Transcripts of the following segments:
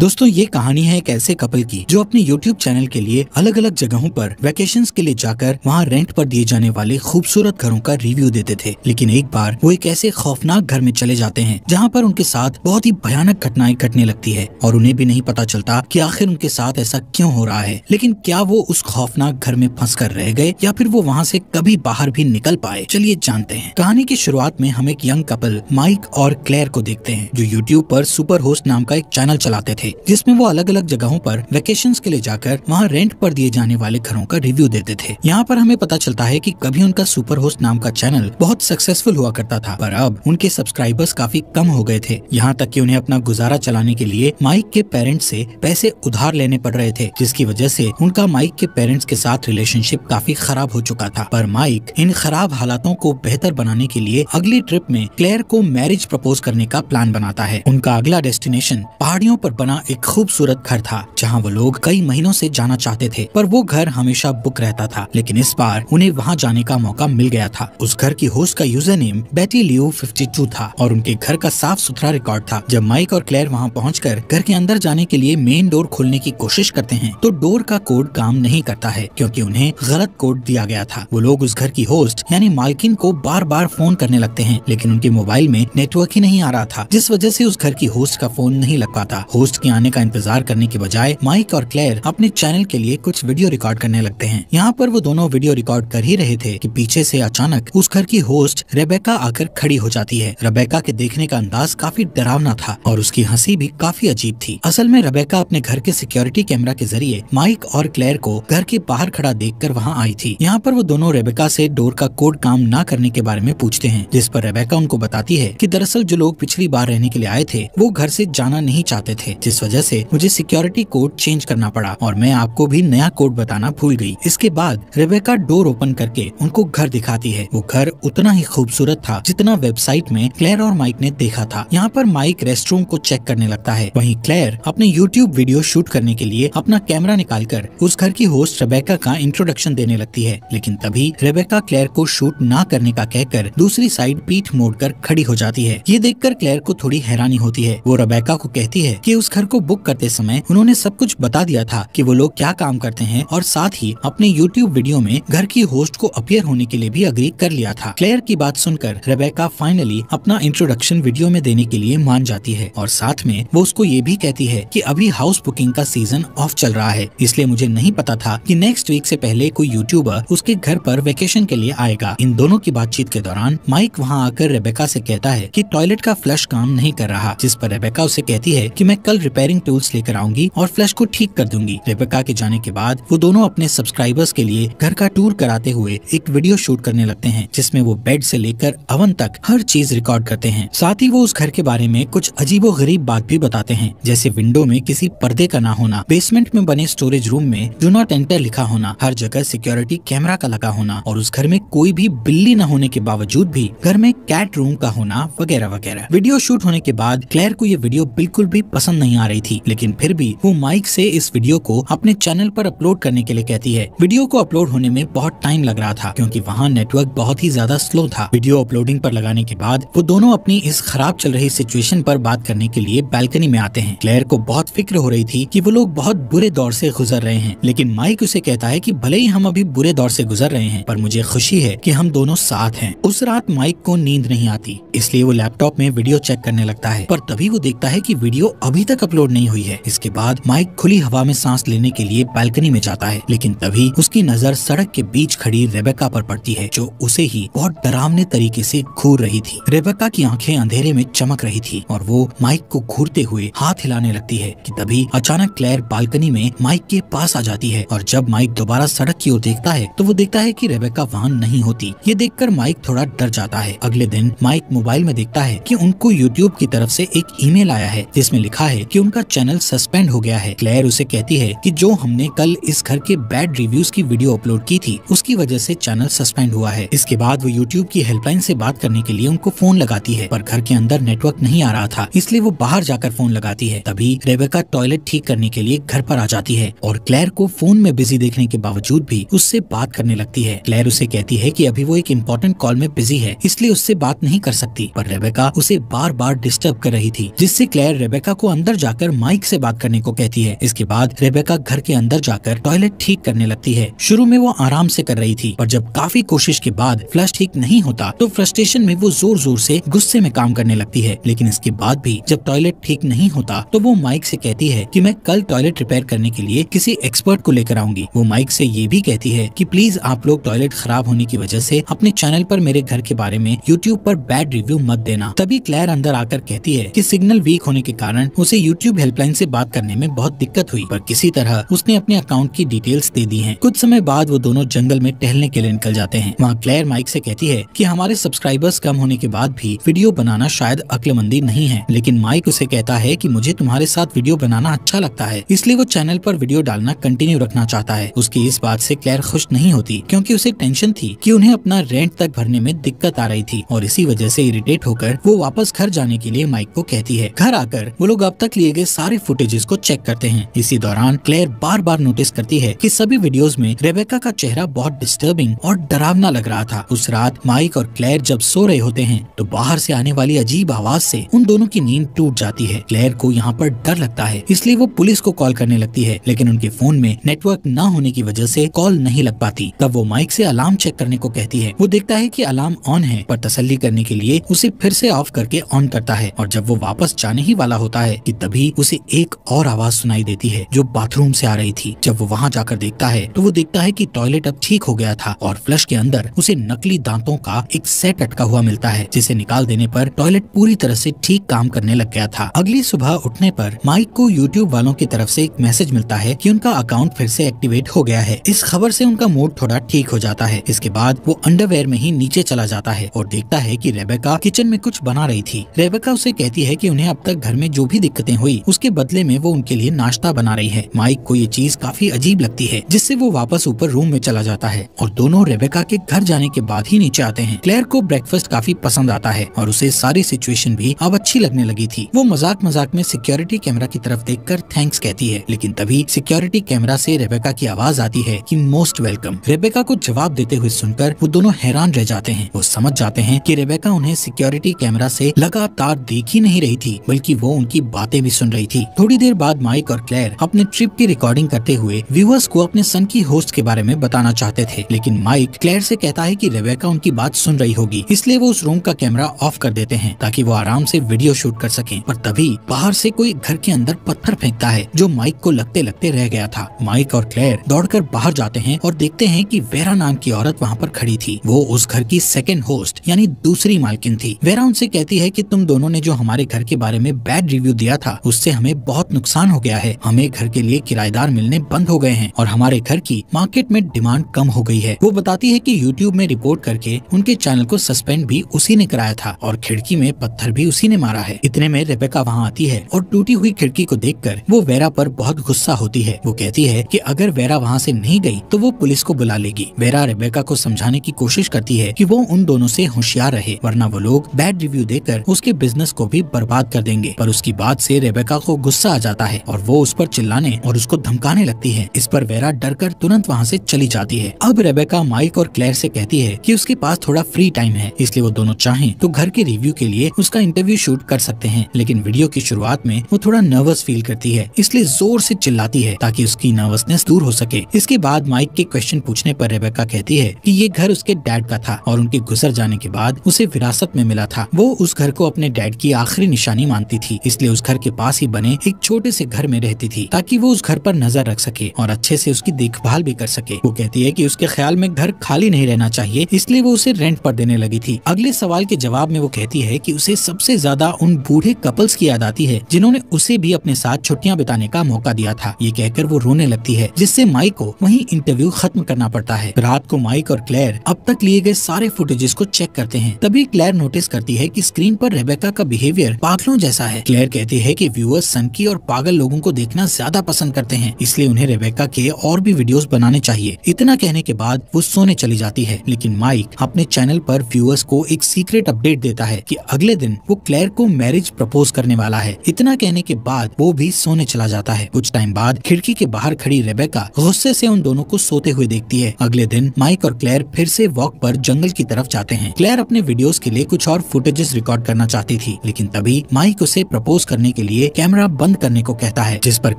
दोस्तों ये कहानी है एक ऐसे कपल की जो अपने YouTube चैनल के लिए अलग अलग जगहों पर वैकेशन के लिए जाकर वहाँ रेंट पर दिए जाने वाले खूबसूरत घरों का रिव्यू देते थे लेकिन एक बार वो एक ऐसे खौफनाक घर में चले जाते हैं जहाँ पर उनके साथ बहुत ही भयानक घटनाएं घटने लगती है और उन्हें भी नहीं पता चलता की आखिर उनके साथ ऐसा क्यों हो रहा है लेकिन क्या वो उस खौफनाक घर में फंस कर रह गए या फिर वो वहाँ ऐसी कभी बाहर भी निकल पाए चलिए जानते हैं कहानी की शुरुआत में हम एक यंग कपल माइक और क्लेयर को देखते हैं जो यूट्यूब आरोप सुपर होस्ट नाम का एक चैनल चलाते थे थे जिसमे वो अलग अलग जगहों पर वेकेशन के लिए जाकर वहाँ रेंट पर दिए जाने वाले घरों का रिव्यू देते थे यहाँ पर हमें पता चलता है की कभी उनका सुपर होस्ट नाम का चैनल बहुत सक्सेसफुल हुआ करता था पर अब उनके सब्सक्राइबर्स काफी कम हो गए थे यहाँ तक कि उन्हें अपना गुजारा चलाने के लिए माइक के पेरेंट्स से पैसे उधार लेने पड़ रहे थे जिसकी वजह से उनका माइक के पेरेंट्स के साथ रिलेशनशिप काफी खराब हो चुका था पर माइक इन खराब हालातों को बेहतर बनाने के लिए अगली ट्रिप में क्लेयर को मैरिज प्रपोज करने का प्लान बनाता है उनका अगला डेस्टिनेशन पहाड़ियों पर बना बना एक खूबसूरत घर था जहाँ वो लोग कई महीनों से जाना चाहते थे पर वो घर हमेशा बुक रहता था लेकिन इस बार उन्हें वहाँ जाने का मौका मिल गया था उस घर की होस्ट का user name Betty Leo fifty था और उनके घर का साफ सुथरा रिकॉर्ड था जब माइक और क्लेयर वहाँ पहुँच घर के अंदर जाने के लिए मेन डोर खोलने की कोशिश करते हैं तो डोर का कोड काम नहीं करता है क्योंकि उन्हें गलत कोड दिया गया था वो लोग उस घर की होस्ट यानी मालकिन को बार बार फोन करने लगते हैं लेकिन उनके मोबाइल में नेटवर्क ही नहीं आ रहा था जिस वजह से उस घर की होस्ट का फोन नहीं लग पाता होस्ट के आने का इंतजार करने के बजाय माइक और क्लेयर अपने चैनल के लिए कुछ वीडियो रिकॉर्ड करने लगते हैं यहाँ पर वो दोनों वीडियो रिकॉर्ड कर ही रहे थे कि पीछे से अचानक उस घर की होस्ट रेबेका आकर खड़ी हो जाती है रेबेका के देखने का अंदाज काफी डरावना था और उसकी हंसी भी काफी अजीब थी असल में रेबेका अपने घर के सिक्योरिटी कैमरा के जरिए माइक और क्लेयर को घर के बाहर खड़ा देख कर वहाँ आई थी यहाँ पर वो दोनों रेबेका से डोर का कोड काम न करने के बारे में पूछते हैं जिस पर रेबेका उनको बताती है कि दरअसल जो लोग पिछली बार रहने के लिए आए थे वो घर से जाना नहीं चाहते थे जिस इस वजह से मुझे सिक्योरिटी कोड चेंज करना पड़ा और मैं आपको भी नया कोड बताना भूल गई इसके बाद रेबेका डोर ओपन करके उनको घर दिखाती है वो घर उतना ही खूबसूरत था जितना वेबसाइट में क्लेयर और माइक ने देखा था यहाँ पर माइक रेस्ट को चेक करने लगता है वही क्लेयर अपने यूट्यूब वीडियो शूट करने के लिए अपना कैमरा निकाल कर उस घर की होस्ट रेबेका का इंट्रोडक्शन देने लगती है लेकिन तभी रेबेका क्लेयर को शूट न करने का कहकर दूसरी साइड पीठ मोड़ कर खड़ी हो जाती है ये देखकर क्लेयर को थोड़ी हैरानी होती है वो रेबेका को कहती है की उस घर को बुक करते समय उन्होंने सब कुछ बता दिया था कि वो लोग क्या काम करते हैं और साथ ही अपने यूट्यूब वीडियो में घर की होस्ट को अपियर होने के लिए भी अग्री कर लिया था क्लेयर की बात सुनकर रेबेका फाइनली अपना इंट्रोडक्शन वीडियो में देने के लिए मान जाती है और साथ में वो उसको ये भी कहती है की अभी हाउस बुकिंग का सीजन ऑफ चल रहा है इसलिए मुझे नहीं पता था की नेक्स्ट वीक ऐसी पहले कोई यूट्यूबर उसके घर आरोप वेकेशन के लिए आएगा इन दोनों की बातचीत के दौरान माइक वहाँ आकर रेबेका ऐसी कहता है की टॉयलेट का फ्लश काम नहीं कर रहा जिस पर रेबेका उसे कहती है कि मैं कल रिपेयरिंग टूल्स लेकर आऊंगी और फ्लश को ठीक कर दूंगी रेबिका के जाने के बाद वो दोनों अपने सब्सक्राइबर्स के लिए घर का टूर कराते हुए एक वीडियो शूट करने लगते हैं जिसमें वो बेड से लेकर अवन तक हर चीज रिकॉर्ड करते हैं साथ ही वो उस घर के बारे में कुछ अजीबो गरीब बात भी बताते हैं जैसे विंडो में किसी पर्दे का ना होना बेसमेंट में बने स्टोरेज रूम में डू नॉट एंटर लिखा होना हर जगह सिक्योरिटी कैमरा का लगा होना और उस घर में कोई भी बिल्ली न होने के बावजूद भी घर में कैट रूम का होना वगैरह वगैरह वीडियो शूट होने के बाद क्लेयर को ये वीडियो बिल्कुल भी पसंद नहीं नहीं आ रही थी लेकिन फिर भी वो माइक से इस वीडियो को अपने चैनल पर अपलोड करने के लिए कहती है वीडियो को अपलोड होने में बहुत टाइम लग रहा था क्योंकि वहाँ नेटवर्क बहुत ही ज्यादा स्लो था वीडियो अपलोडिंग पर लगाने के बाद वो दोनों अपनी इस खराब चल रही सिचुएशन पर बात करने के लिए बैल्कनी में आते हैं क्लेयर को बहुत फिक्र हो रही थी कि वो लोग बहुत बुरे दौर से गुजर रहे हैं लेकिन माइक उसे कहता है कि भले ही हम अभी बुरे दौर से गुजर रहे हैं पर मुझे खुशी है कि हम दोनों साथ हैं उस रात माइक को नींद नहीं आती इसलिए वो लैपटॉप में वीडियो चेक करने लगता है पर तभी वो देखता है कि वीडियो अभी तक अपलोड नहीं हुई है इसके बाद माइक खुली हवा में सांस लेने के लिए बालकनी में जाता है लेकिन तभी उसकी नजर सड़क के बीच खड़ी रेबेका पर पड़ती है जो उसे ही बहुत डरावने तरीके से घूर रही थी रेबेका की आंखें अंधेरे में चमक रही थी और वो माइक को घूरते हुए हाथ हिलाने लगती है कि तभी अचानक क्लेयर बालकनी में माइक के पास आ जाती है और जब माइक दोबारा सड़क की ओर देखता है तो वो देखता है की रेबेका वहाँ नहीं होती ये कर माइक थोड़ा डर जाता है अगले दिन माइक मोबाइल में देखता है की उनको यूट्यूब की तरफ ऐसी एक ईमेल आया है जिसमे लिखा है कि उनका चैनल सस्पेंड हो गया है क्लेयर उसे कहती है कि जो हमने कल इस घर के बैड रिव्यूज की वीडियो अपलोड की थी उसकी वजह से चैनल सस्पेंड हुआ है इसके बाद वो यूट्यूब की हेल्पलाइन से बात करने के लिए उनको फोन लगाती है पर घर के अंदर नेटवर्क नहीं आ रहा था इसलिए वो बाहर जाकर फोन लगाती है तभी रेबेका टॉयलेट ठीक करने के लिए घर पर आ जाती है और क्लेयर को फोन में बिजी देखने के बावजूद भी उससे बात करने लगती है क्लेयर उसे कहती है कि अभी वो एक इम्पोर्टेंट कॉल में बिजी है इसलिए उससे बात नहीं कर सकती पर रेबेका उसे बार बार डिस्टर्ब कर रही थी जिससे क्लेयर रेबेका को अंदर जाकर माइक से बात करने को कहती है इसके बाद रेबेका घर के अंदर जाकर टॉयलेट ठीक करने लगती है शुरू में वो आराम से कर रही थी पर जब काफी कोशिश के बाद फ्लश ठीक नहीं होता तो फ्रस्ट्रेशन में वो जोर जोर से गुस्से में काम करने लगती है लेकिन इसके बाद भी जब टॉयलेट ठीक नहीं होता तो वो माइक से कहती है कि मैं कल टॉयलेट रिपेयर करने के लिए किसी एक्सपर्ट को लेकर आऊंगी वो माइक से ये भी कहती है कि प्लीज आप लोग टॉयलेट खराब होने की वजह से अपने चैनल पर मेरे घर के बारे में यूट्यूब पर बैड रिव्यू मत देना तभी क्लैर अंदर आकर कहती है कि सिग्नल वीक होने के कारण उसे यूट्यूब हेल्पलाइन से बात करने में बहुत दिक्कत हुई पर किसी तरह उसने अपने अकाउंट की डिटेल्स दे दी है कुछ समय बाद वो दोनों जंगल में टहलने के लिए निकल जाते हैं वहाँ क्लेयर माइक से कहती है कि हमारे सब्सक्राइबर्स कम होने के बाद भी वीडियो बनाना शायद अक्लमंदी नहीं है लेकिन माइक उसे कहता है की मुझे तुम्हारे साथ वीडियो बनाना अच्छा लगता है इसलिए वो चैनल आरोप वीडियो डालना कंटिन्यू रखना चाहता है उसकी इस बात ऐसी क्लेयर खुश नहीं होती क्यूँकी उसे टेंशन थी की उन्हें अपना रेंट तक भरने में दिक्कत आ रही थी और इसी वजह ऐसी इरिटेट होकर वो वापस घर जाने के लिए माइक को कहती है घर आकर वो लोग अब तक दिए गए सारे फुटेजेस को चेक करते हैं इसी दौरान क्लेयर बार बार नोटिस करती है कि सभी वीडियोस में रेबेका का चेहरा बहुत डिस्टर्बिंग और डरावना लग रहा था उस रात माइक और क्लेयर जब सो रहे होते हैं तो बाहर से आने वाली अजीब आवाज से उन दोनों की नींद टूट जाती है क्लेयर को यहाँ पर डर लगता है इसलिए वो पुलिस को कॉल करने लगती है लेकिन उनके फोन में नेटवर्क न होने की वजह ऐसी कॉल नहीं लग पाती तब वो माइक ऐसी अलार्म चेक करने को कहती है वो देखता है की अलार्म ऑन है पर तसली करने के लिए उसे फिर से ऑफ करके ऑन करता है और जब वो वापस जाने ही वाला होता है कि तभी तभी उसे एक और आवाज सुनाई देती है जो बाथरूम से आ रही थी जब वो वहाँ जाकर देखता है तो वो देखता है की टॉयलेट अब ठीक हो गया था और फ्लश के अंदर उसे नकली दांतों का एक सेट अटका हुआ मिलता है जिसे निकाल देने पर टॉयलेट पूरी तरह से ठीक काम करने लग गया था अगली सुबह उठने पर माइक को यूट्यूब वालों की तरफ से एक मैसेज मिलता है कि उनका अकाउंट फिर से एक्टिवेट हो गया है इस खबर से उनका मूड थोड़ा ठीक हो जाता है इसके बाद वो अंडरवेयर में ही नीचे चला जाता है और देखता है कि रेबेका किचन में कुछ बना रही थी रेबेका उसे कहती है कि उन्हें अब तक घर में जो भी दिक्कतें हुई उसके बदले में वो उनके लिए नाश्ता बना रही है माइक को ये चीज काफी अजीब लगती है जिससे वो वापस ऊपर रूम में चला जाता है और दोनों रेबेका के घर जाने के बाद ही नीचे आते हैं क्लेयर को ब्रेकफास्ट काफी पसंद आता है और उसे सारी सिचुएशन भी अब अच्छी लगने लगी थी वो मजाक मजाक में सिक्योरिटी कैमरा की तरफ कर थैंक्स कहती है लेकिन तभी सिक्योरिटी कैमरा से रेबेका की आवाज आती है की मोस्ट वेलकम रेबेका को जवाब देते हुए सुनकर वो दोनों हैरान रह जाते हैं वो समझ जाते हैं की रेबेका उन्हें सिक्योरिटी कैमरा से लगातार देख ही नहीं रही थी बल्कि वो उनकी बातें भी सुन रही थी थोड़ी देर बाद माइक और क्लेयर अपने ट्रिप की रिकॉर्डिंग करते हुए व्यूअर्स को अपने सन की होस्ट के बारे में बताना चाहते थे लेकिन माइक क्लेयर से कहता है कि रेबेका उनकी बात सुन रही होगी इसलिए वो उस रूम का कैमरा ऑफ कर देते हैं ताकि वो आराम से वीडियो शूट कर सके पर तभी बाहर से कोई घर के अंदर पत्थर फेंकता है जो माइक को लगते लगते रह गया था माइक और क्लेयर दौड़कर बाहर जाते हैं और देखते हैं कि वेरा नाम की औरत वहाँ पर खड़ी थी वो उस घर की सेकेंड होस्ट यानी दूसरी मालकिन थी वेरा उनसे कहती है कि तुम दोनों ने जो हमारे घर के बारे में बैड रिव्यू दिया था पड़ा उससे हमें बहुत नुकसान हो गया है हमें घर के लिए किराएदार मिलने बंद हो गए हैं और हमारे घर की मार्केट में डिमांड कम हो गई है वो बताती है कि यूट्यूब में रिपोर्ट करके उनके चैनल को सस्पेंड भी उसी ने कराया था और खिड़की में पत्थर भी उसी ने मारा है इतने में रेबेका वहाँ आती है और टूटी हुई खिड़की को कर वो वेरा पर बहुत गुस्सा होती है वो कहती है की अगर वेरा वहाँ ऐसी नहीं गयी तो वो पुलिस को बुला लेगी वेरा रेबेका को समझाने की कोशिश करती है की वो उन दोनों ऐसी होशियार रहे वरना वो लोग बैड रिव्यू देकर उसके बिजनेस को भी बर्बाद कर देंगे पर उसकी बात से रेबेका को गुस्सा आ जाता है और वो उस पर चिल्लाने और उसको धमकाने लगती है इस पर वेरा डर कर तुरंत वहाँ से चली जाती है अब रेबेका माइक और क्लेयर से कहती है कि उसके पास थोड़ा फ्री टाइम है इसलिए वो दोनों चाहें तो घर के रिव्यू के लिए उसका इंटरव्यू शूट कर सकते हैं लेकिन वीडियो की शुरुआत में वो थोड़ा नर्वस फील करती है इसलिए जोर ऐसी चिल्लाती है ताकि उसकी नर्वसनेस दूर हो सके इसके बाद माइक के क्वेश्चन पूछने पर रेबेका कहती है कि ये घर उसके डैड का था और उनके गुजर जाने के बाद उसे विरासत में मिला था वो उस घर को अपने डैड की आखिरी निशानी मानती थी इसलिए उस घर के पास ही बने एक छोटे से घर में रहती थी ताकि वो उस घर पर नजर रख सके और अच्छे से उसकी देखभाल भी कर सके वो कहती है कि उसके ख्याल में घर खाली नहीं रहना चाहिए इसलिए वो उसे रेंट पर देने लगी थी अगले सवाल के जवाब में वो कहती है कि उसे सबसे ज्यादा उन बूढ़े कपल्स की याद आती है जिन्होंने उसे भी अपने साथ छुट्टियाँ बिताने का मौका दिया था ये कहकर वो रोने लगती है जिससे माइक को वही इंटरव्यू खत्म करना पड़ता है रात को माइक और क्लेयर अब तक लिए गए सारे फुटेजेस को चेक करते हैं तभी क्लेयर नोटिस करती है की स्क्रीन पर रेबेका का बिहेवियर पागलों जैसा है क्लेयर कहती है कि के व्यूअर्स सनकी और पागल लोगों को देखना ज्यादा पसंद करते हैं इसलिए उन्हें रेबेका के और भी वीडियोस बनाने चाहिए इतना कहने के बाद वो सोने चली जाती है लेकिन माइक अपने चैनल पर व्यूअर्स को एक सीक्रेट अपडेट देता है कि अगले दिन वो क्लेयर को मैरिज प्रपोज करने वाला है इतना कहने के बाद वो भी सोने चला जाता है कुछ टाइम बाद खिड़की के बाहर खड़ी रेबेका गुस्से से उन दोनों को सोते हुए देखती है अगले दिन माइक और क्लेयर फिर से वॉक पर जंगल की तरफ जाते हैं क्लेयर अपने वीडियोस के लिए कुछ और फुटेजेस रिकॉर्ड करना चाहती थी लेकिन तभी माइक उसे प्रपोज करने के लिए लिए कैमरा बंद करने को कहता है जिस पर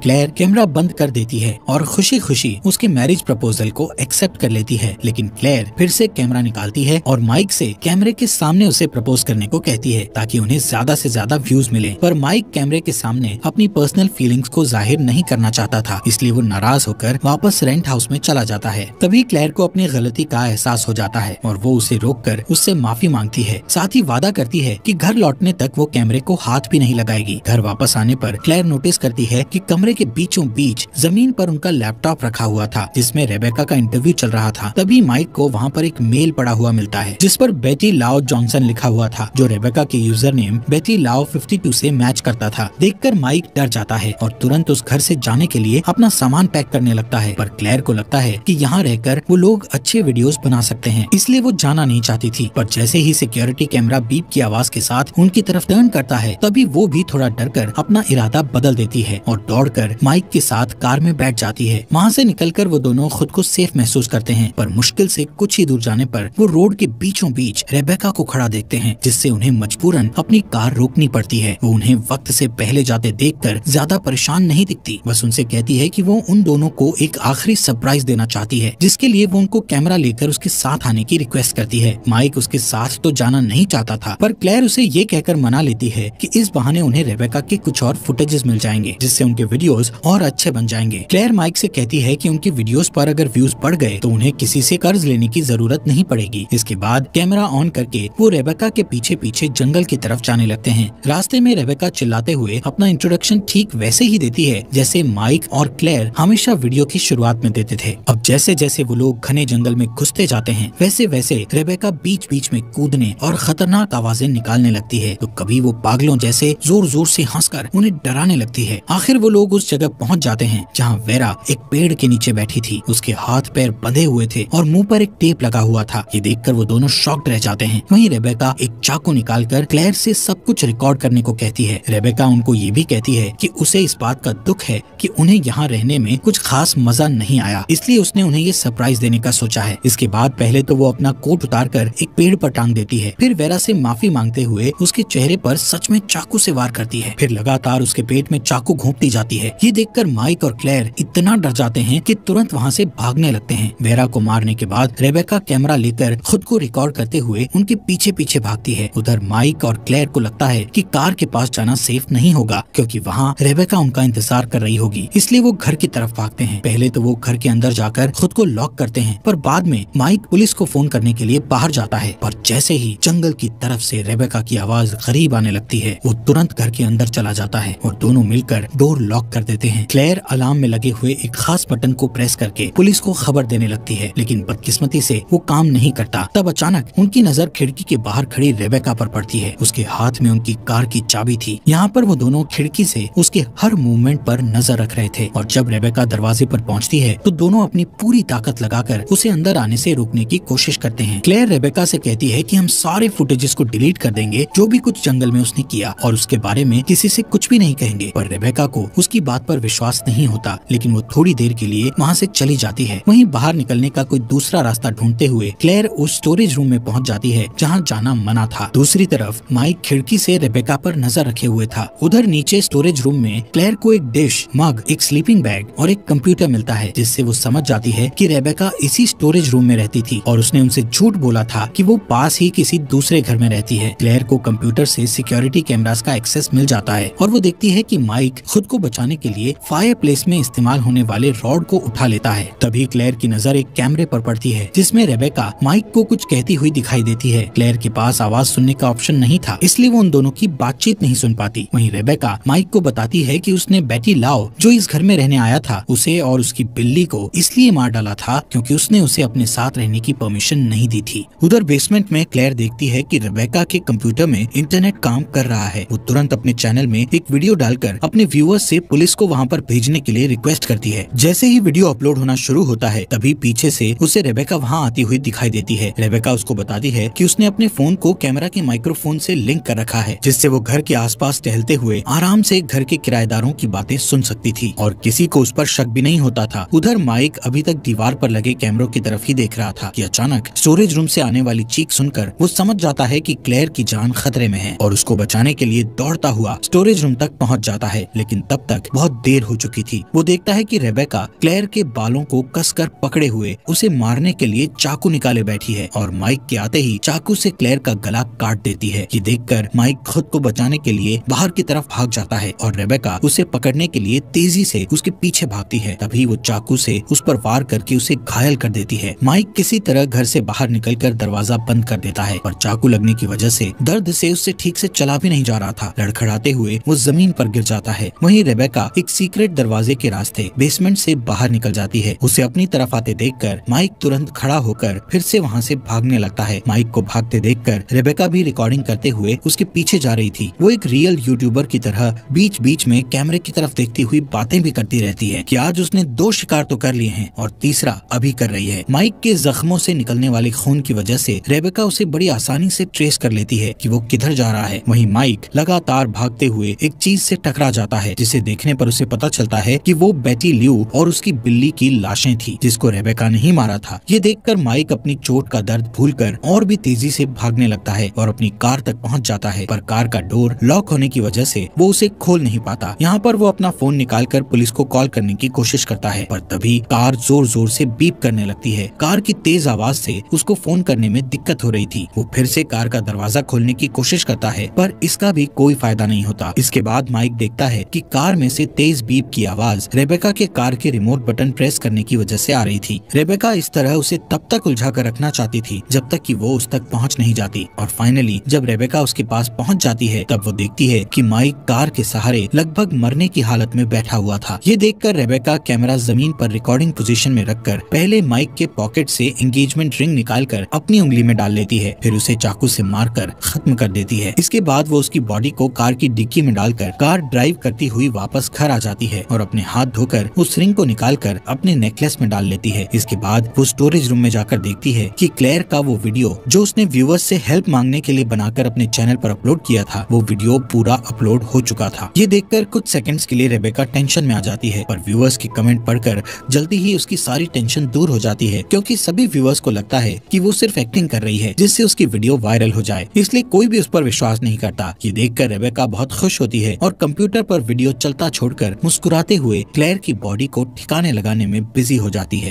क्लेयर कैमरा बंद कर देती है और खुशी खुशी उसके मैरिज प्रपोजल को एक्सेप्ट कर लेती है लेकिन क्लेयर फिर से कैमरा निकालती है और माइक से कैमरे के सामने उसे प्रपोज करने को कहती है ताकि उन्हें ज्यादा से ज्यादा व्यूज मिले पर माइक कैमरे के सामने अपनी पर्सनल फीलिंग्स को जाहिर नहीं करना चाहता था इसलिए वो नाराज होकर वापस रेंट हाउस में चला जाता है तभी क्लेयर को अपनी गलती का एहसास हो जाता है और वो उसे रोक कर उससे माफी मांगती है साथ ही वादा करती है की घर लौटने तक वो कैमरे को हाथ भी नहीं लगाएगी घर वापस वापस आने पर क्लेयर नोटिस करती है कि कमरे के बीचों बीच जमीन पर उनका लैपटॉप रखा हुआ था जिसमें रेबेका का इंटरव्यू चल रहा था तभी माइक को वहाँ पर एक मेल पड़ा हुआ मिलता है जिस पर बेटी लाओ जॉनसन लिखा हुआ था जो रेबेका के यूजर नेम बेटी लाओ टू से मैच करता था कर माइक डर जाता है और तुरंत उस घर से जाने के लिए अपना सामान पैक करने लगता है पर क्लेयर को लगता है कि यहाँ रहकर वो लोग अच्छे वीडियोस बना सकते हैं इसलिए वो जाना नहीं चाहती थी पर जैसे ही सिक्योरिटी कैमरा बीप की आवाज के साथ उनकी तरफ टर्न करता है तभी वो भी थोड़ा डर कर कर अपना इरादा बदल देती है और दौड़कर माइक के साथ कार में बैठ जाती है वहाँ से निकलकर वो दोनों खुद को सेफ महसूस करते हैं पर मुश्किल से कुछ ही दूर जाने पर वो रोड के बीचों बीच रेबेका को खड़ा देखते हैं जिससे उन्हें मजबूरन अपनी कार रोकनी पड़ती है वो उन्हें वक्त से पहले जाते कर ज्यादा परेशान नहीं दिखती बस उनसे कहती है की वो उन दोनों को एक आखिरी सरप्राइज देना चाहती है जिसके लिए वो उनको कैमरा लेकर उसके साथ आने की रिक्वेस्ट करती है माइक उसके साथ तो जाना नहीं चाहता था पर क्लेयर उसे ये कहकर मना लेती है कि इस बहाने उन्हें रेबेका के की कुछ और फुटेजेस मिल जाएंगे जिससे उनके वीडियोस और अच्छे बन जाएंगे क्लेयर माइक से कहती है कि उनकी वीडियोस पर अगर व्यूज बढ़ गए तो उन्हें किसी से कर्ज लेने की जरूरत नहीं पड़ेगी इसके बाद कैमरा ऑन करके वो रेबेका के पीछे पीछे जंगल की तरफ जाने लगते है रास्ते में रेबेका चिल्लाते हुए अपना इंट्रोडक्शन ठीक वैसे ही देती है जैसे माइक और क्लेयर हमेशा वीडियो की शुरुआत में देते थे अब जैसे जैसे वो लोग घने जंगल में घुसते जाते हैं वैसे वैसे रेबेका बीच बीच में कूदने और खतरनाक आवाजें निकालने लगती है तो कभी वो पागलों जैसे जोर जोर से हंस कर उन्हें डराने लगती है आखिर वो लोग उस जगह पहुंच जाते हैं जहां वेरा एक पेड़ के नीचे बैठी थी उसके हाथ पैर बंधे हुए थे और मुंह पर एक टेप लगा हुआ था ये देखकर वो दोनों शॉक्ड रह जाते हैं वहीं रेबेका एक चाकू निकाल कर क्लेयर से सब कुछ रिकॉर्ड करने को कहती है रेबेका उनको ये भी कहती है कि उसे इस बात का दुख है कि उन्हें यहाँ रहने में कुछ खास मजा नहीं आया इसलिए उसने उन्हें ये सरप्राइज देने का सोचा है इसके बाद पहले तो वो अपना कोट उतार कर एक पेड़ पर टांग देती है फिर वेरा से माफी मांगते हुए उसके चेहरे पर सच में चाकू से वार करती है फिर लगातार उसके पेट में चाकू घोंपती जाती है ये देखकर माइक और क्लेयर इतना डर जाते हैं कि तुरंत वहाँ से भागने लगते हैं वेरा को मारने के बाद रेबेका कैमरा लेकर खुद को रिकॉर्ड करते हुए उनके पीछे पीछे भागती है उधर माइक और क्लेयर को लगता है की कार के पास जाना सेफ नहीं होगा क्योंकि वहाँ रेबेका उनका इंतजार कर रही होगी इसलिए वो घर की तरफ भागते हैं पहले तो वो घर के अंदर जाकर खुद को लॉक करते हैं पर बाद में माइक पुलिस को फोन करने के लिए बाहर जाता है पर जैसे ही जंगल की तरफ से रेबेका की आवाज गरीब आने लगती है वो तुरंत घर के अंदर चला चला जाता है और दोनों मिलकर डोर लॉक कर देते हैं क्लेयर अलार्म में लगे हुए एक खास बटन को प्रेस करके पुलिस को खबर देने लगती है लेकिन बदकिस्मती से वो काम नहीं करता तब अचानक उनकी नजर खिड़की के बाहर खड़ी रेबेका पर पड़ती है उसके हाथ में उनकी कार की चाबी थी यहाँ पर वो दोनों खिड़की से उसके हर मूवमेंट पर नजर रख रहे थे और जब रेबेका दरवाजे पर पहुँचती है तो दोनों अपनी पूरी ताकत लगाकर उसे अंदर आने से रोकने की कोशिश करते हैं क्लेयर रेबेका से कहती है कि हम सारे फुटेजेस को डिलीट कर देंगे जो भी कुछ जंगल में उसने किया और उसके बारे में किसी उसे कुछ भी नहीं कहेंगे पर रेबेका को उसकी बात पर विश्वास नहीं होता लेकिन वो थोड़ी देर के लिए वहाँ से चली जाती है वहीं बाहर निकलने का कोई दूसरा रास्ता ढूंढते हुए क्लेयर उस स्टोरेज रूम में पहुँच जाती है जहाँ जाना मना था दूसरी तरफ माइक खिड़की से रेबेका पर नजर रखे हुए था उधर नीचे स्टोरेज रूम में क्लेयर को एक डिश मग एक स्लीपिंग बैग और एक कंप्यूटर मिलता है जिससे वो समझ जाती है कि रेबेका इसी स्टोरेज रूम में रहती थी और उसने उनसे झूठ बोला था कि वो पास ही किसी दूसरे घर में रहती है क्लेयर को कंप्यूटर से सिक्योरिटी कैमरास का एक्सेस मिल जाता है है और वो देखती है कि माइक खुद को बचाने के लिए फायरप्लेस में इस्तेमाल होने वाले रॉड को उठा लेता है तभी क्लेयर की नजर एक कैमरे पर पड़ती है जिसमें रेबेका माइक को कुछ कहती हुई दिखाई देती है क्लेयर के पास आवाज सुनने का ऑप्शन नहीं था इसलिए वो उन दोनों की बातचीत नहीं सुन पाती वहीं रेबेका माइक को बताती है कि उसने बेटी लाओ जो इस घर में रहने आया था उसे और उसकी बिल्ली को इसलिए मार डाला था क्योंकि उसने उसे अपने साथ रहने की परमिशन नहीं दी थी उधर बेसमेंट में क्लेयर देखती है कि रेबेका के कंप्यूटर में इंटरनेट काम कर रहा है वो तुरंत अपने चैनल में में एक वीडियो डालकर अपने व्यूअर्स से पुलिस को वहां पर भेजने के लिए रिक्वेस्ट करती है जैसे ही वीडियो अपलोड होना शुरू होता है तभी पीछे से उसे रेबेका वहां आती हुई दिखाई देती है रेबेका उसको बताती है कि उसने अपने फोन को कैमरा के माइक्रोफोन से लिंक कर रखा है जिससे वो घर के आसपास टहलते हुए आराम से घर के किराएदारों की बातें सुन सकती थी और किसी को उस पर शक भी नहीं होता था उधर माइक अभी तक दीवार पर लगे कैमरों की तरफ ही देख रहा था कि अचानक स्टोरेज रूम से आने वाली चीख सुनकर वो समझ जाता है कि क्लेयर की जान खतरे में है और उसको बचाने के लिए दौड़ता हुआ स्टोरेज रूम तक पहुंच जाता है लेकिन तब तक बहुत देर हो चुकी थी वो देखता है कि रेबेका क्लेयर के बालों को कसकर पकड़े हुए उसे मारने के लिए चाकू निकाले बैठी है और माइक के आते ही चाकू से क्लेयर का गला काट देती है ये देखकर माइक खुद को बचाने के लिए बाहर की तरफ भाग जाता है और रेबेका उसे पकड़ने के लिए तेजी से उसके पीछे भागती है तभी वो चाकू से उस पर वार करके उसे घायल कर देती है माइक किसी तरह घर से बाहर कर दरवाजा बंद कर देता है और चाकू लगने की वजह से दर्द से उससे ठीक से चला भी नहीं जा रहा था लड़खड़ाते हुए हुए वो जमीन पर गिर जाता है वहीं रेबेका एक सीक्रेट दरवाजे के रास्ते बेसमेंट से बाहर निकल जाती है उसे अपनी तरफ आते देखकर माइक तुरंत खड़ा होकर फिर से वहाँ से भागने लगता है माइक को भागते देखकर रेबेका भी रिकॉर्डिंग करते हुए उसके पीछे जा रही थी वो एक रियल यूट्यूबर की तरह बीच बीच में कैमरे की तरफ देखती हुई बातें भी करती रहती है की आज उसने दो शिकार तो कर लिए हैं और तीसरा अभी कर रही है माइक के जख्मों से निकलने वाले खून की वजह से रेबेका उसे बड़ी आसानी से ट्रेस कर लेती है कि वो किधर जा रहा है वहीं माइक लगातार भागते हुए हुए एक चीज से टकरा जाता है जिसे देखने पर उसे पता चलता है कि वो बेटी ल्यू और उसकी बिल्ली की लाशें थी जिसको रेबेका नहीं मारा था ये देखकर माइक अपनी चोट का दर्द भूलकर और भी तेजी से भागने लगता है और अपनी कार तक पहुंच जाता है पर कार का डोर लॉक होने की वजह से वो उसे खोल नहीं पाता यहाँ पर वो अपना फोन निकाल कर पुलिस को कॉल करने की कोशिश करता है पर तभी कार जोर जोर से बीप करने लगती है कार की तेज आवाज से उसको फोन करने में दिक्कत हो रही थी वो फिर से कार का दरवाजा खोलने की कोशिश करता है पर इसका भी कोई फायदा नहीं होता था इसके बाद माइक देखता है कि कार में से तेज बीप की आवाज रेबेका के कार के रिमोट बटन प्रेस करने की वजह से आ रही थी रेबेका इस तरह उसे तब तक उलझा कर रखना चाहती थी जब तक कि वो उस तक पहुंच नहीं जाती और फाइनली जब रेबेका उसके पास पहुंच जाती है तब वो देखती है कि माइक कार के सहारे लगभग मरने की हालत में बैठा हुआ था ये कर रेबेका कैमरा जमीन पर रिकॉर्डिंग पोजिशन में रखकर पहले माइक के पॉकेट से एंगेजमेंट रिंग कर अपनी उंगली में डाल लेती है फिर उसे चाकू से कर खत्म कर देती है इसके बाद वो उसकी बॉडी को कार की डिक्की डिक्की में डालकर कार ड्राइव करती हुई वापस घर आ जाती है और अपने हाथ धोकर उस रिंग को निकाल कर अपने नेकलेस में डाल लेती है इसके बाद वो स्टोरेज रूम में जाकर देखती है कि क्लेयर का वो वीडियो जो उसने व्यूवर्स से हेल्प मांगने के लिए बनाकर अपने चैनल पर अपलोड किया था वो वीडियो पूरा अपलोड हो चुका था ये देखकर कुछ सेकंड्स के लिए रेबेका टेंशन में आ जाती है पर व्यूअर्स की कमेंट पढ़कर जल्दी ही उसकी सारी टेंशन दूर हो जाती है क्योंकि सभी व्यूअर्स को लगता है कि वो सिर्फ एक्टिंग कर रही है जिससे उसकी वीडियो वायरल हो जाए इसलिए कोई भी उस पर विश्वास नहीं करता ये देखकर रेबेका बहुत खुश खुश होती है और कंप्यूटर पर वीडियो चलता छोड़कर मुस्कुराते हुए क्लेयर की बॉडी को ठिकाने लगाने में बिजी हो जाती है